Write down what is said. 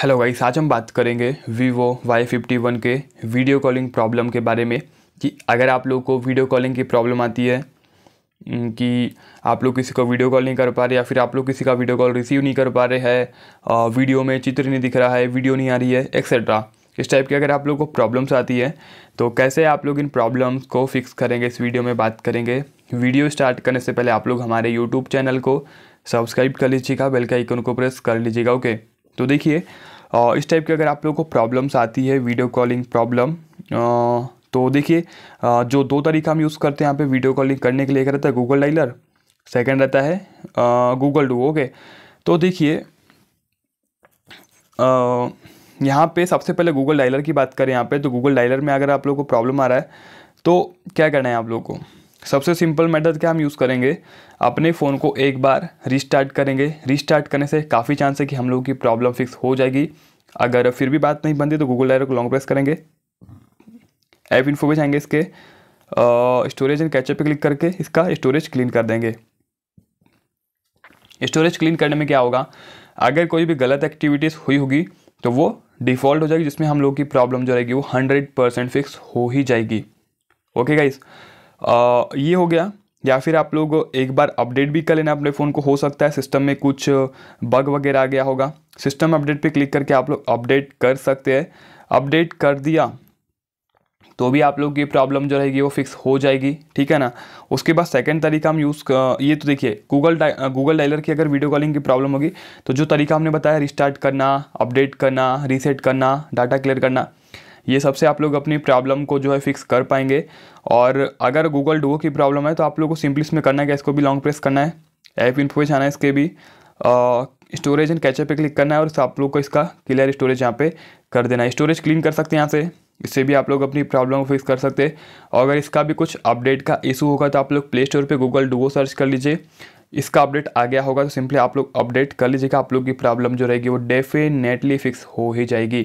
Hello guys आज हम बात करेंगे वीवो वाई फिफ्टी वन के वीडियो कॉलिंग प्रॉब्लम के बारे में कि अगर आप लोग को वीडियो कॉलिंग की प्रॉब्लम आती है कि आप लोग किसी को वीडियो कॉल नहीं कर पा रहे या फिर आप लोग किसी का वीडियो कॉल रिसीव नहीं कर पा रहे हैं वीडियो में चित्र नहीं दिख रहा है वीडियो नहीं आ रही है एक्सेट्रा इस टाइप की अगर आप लोग को प्रॉब्लम्स आती है तो कैसे आप लोग इन प्रॉब्लम्स को फिक्स करेंगे इस वीडियो में बात करेंगे वीडियो स्टार्ट करने से पहले आप लोग हमारे यूट्यूब चैनल को सब्सक्राइब कर लीजिएगा बेल के आइकन को प्रेस कर लीजिएगा ओके okay? तो देखिए इस टाइप की अगर आप लोगों को प्रॉब्लम्स आती है वीडियो कॉलिंग प्रॉब्लम तो देखिए जो दो तरीका हम यूज़ करते हैं यहाँ पे वीडियो कॉलिंग करने के लिए एक रहता है गूगल डाइलर सेकंड रहता है गूगल डू ओके तो देखिए यहाँ पे सबसे पहले गूगल डाइलर की बात करें यहाँ पे तो गूगल डाइलर में अगर आप लोग को प्रॉब्लम आ रहा है तो क्या करना है आप लोग को सबसे सिंपल मेथड क्या हम यूज़ करेंगे अपने फ़ोन को एक बार रिस्टार्ट करेंगे रिस्टार्ट करने से काफ़ी चांस है कि हम लोगों की प्रॉब्लम फिक्स हो जाएगी अगर फिर भी बात नहीं बनती तो गूगल डायरेक्ट लॉन्ग प्रेस करेंगे ऐप इन्फो पे जाएंगे इसके स्टोरेज एंड कैचअप पे क्लिक करके इसका स्टोरेज क्लीन कर देंगे स्टोरेज क्लीन करने में क्या होगा अगर कोई भी गलत एक्टिविटीज़ हुई होगी तो वो डिफ़ॉल्ट हो जाएगी जिसमें हम लोग की प्रॉब्लम जो रहेगी वो हंड्रेड परसेंट फिक्स हो ही जाएगी ओके गाइज़ ये हो गया या फिर आप लोग एक बार अपडेट भी कर लेना अपने फ़ोन को हो सकता है सिस्टम में कुछ बग वगैरह आ गया होगा सिस्टम अपडेट पे क्लिक करके आप लोग अपडेट कर सकते हैं अपडेट कर दिया तो भी आप लोग की प्रॉब्लम जो रहेगी वो फिक्स हो जाएगी ठीक है ना उसके बाद सेकंड तरीका हम यूज़ ये तो देखिए गूगल डा, गूगल डायलर की अगर वीडियो कॉलिंग की प्रॉब्लम होगी तो जो तरीका हमने बताया रिस्टार्ट करना अपडेट करना रीसेट करना डाटा क्लियर करना ये सबसे आप लोग अपनी प्रॉब्लम को जो है फिक्स कर पाएंगे और अगर गूगल डुओ की प्रॉब्लम है तो आप लोग को सिंपली इसमें करना है क्या इसको भी लॉन्ग प्रेस करना है ऐप इन पे आना है इसके भी स्टोरेज एंड कैचअप पे क्लिक करना है और आप लोग को इसका क्लियर स्टोरेज यहाँ पे कर देना है स्टोरेज क्लीन कर सकते हैं यहाँ से इससे भी आप लोग अपनी प्रॉब्लम को फिक्स कर सकते हैं और अगर इसका भी कुछ अपडेट का इशू होगा तो आप लोग प्ले स्टोर पर गूगल डुओ सर्च कर लीजिए इसका अपडेट आ गया होगा तो सिंपली आप लोग अपडेट कर लीजिएगा आप लोग की प्रॉब्लम जो रहेगी वो डेफिनेटली फिक्स हो ही जाएगी